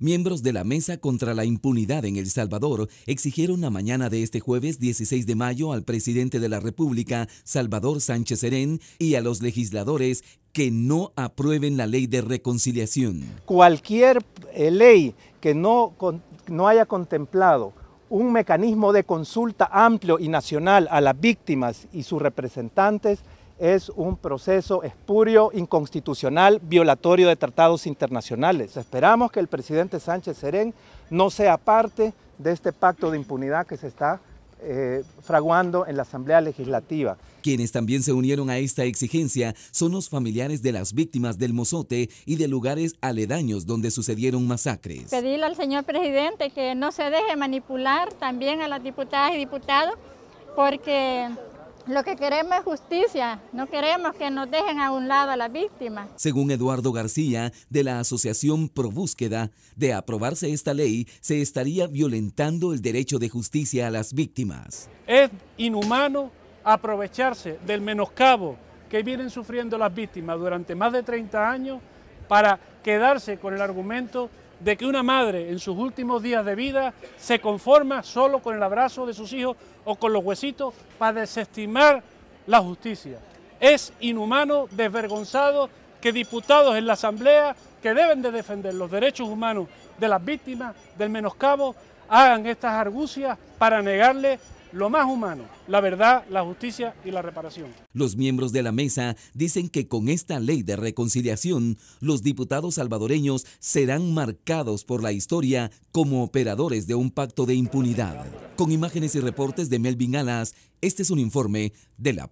Miembros de la Mesa contra la Impunidad en El Salvador exigieron la mañana de este jueves 16 de mayo al presidente de la República, Salvador Sánchez Serén, y a los legisladores que no aprueben la ley de reconciliación. Cualquier eh, ley que no, no haya contemplado un mecanismo de consulta amplio y nacional a las víctimas y sus representantes es un proceso espurio, inconstitucional, violatorio de tratados internacionales. Esperamos que el presidente Sánchez Serén no sea parte de este pacto de impunidad que se está eh, fraguando en la Asamblea Legislativa. Quienes también se unieron a esta exigencia son los familiares de las víctimas del mozote y de lugares aledaños donde sucedieron masacres. Pedirle al señor presidente que no se deje manipular también a las diputadas y diputados porque lo que queremos es justicia, no queremos que nos dejen a un lado a las víctimas. Según Eduardo García, de la Asociación Probúsqueda, de aprobarse esta ley, se estaría violentando el derecho de justicia a las víctimas. Es inhumano aprovecharse del menoscabo que vienen sufriendo las víctimas durante más de 30 años para quedarse con el argumento de que una madre en sus últimos días de vida se conforma solo con el abrazo de sus hijos o con los huesitos para desestimar la justicia. Es inhumano, desvergonzado que diputados en la Asamblea que deben de defender los derechos humanos de las víctimas del menoscabo hagan estas argucias para negarle lo más humano, la verdad, la justicia y la reparación. Los miembros de la mesa dicen que con esta ley de reconciliación, los diputados salvadoreños serán marcados por la historia como operadores de un pacto de impunidad. Con imágenes y reportes de Melvin Alas, este es un informe de la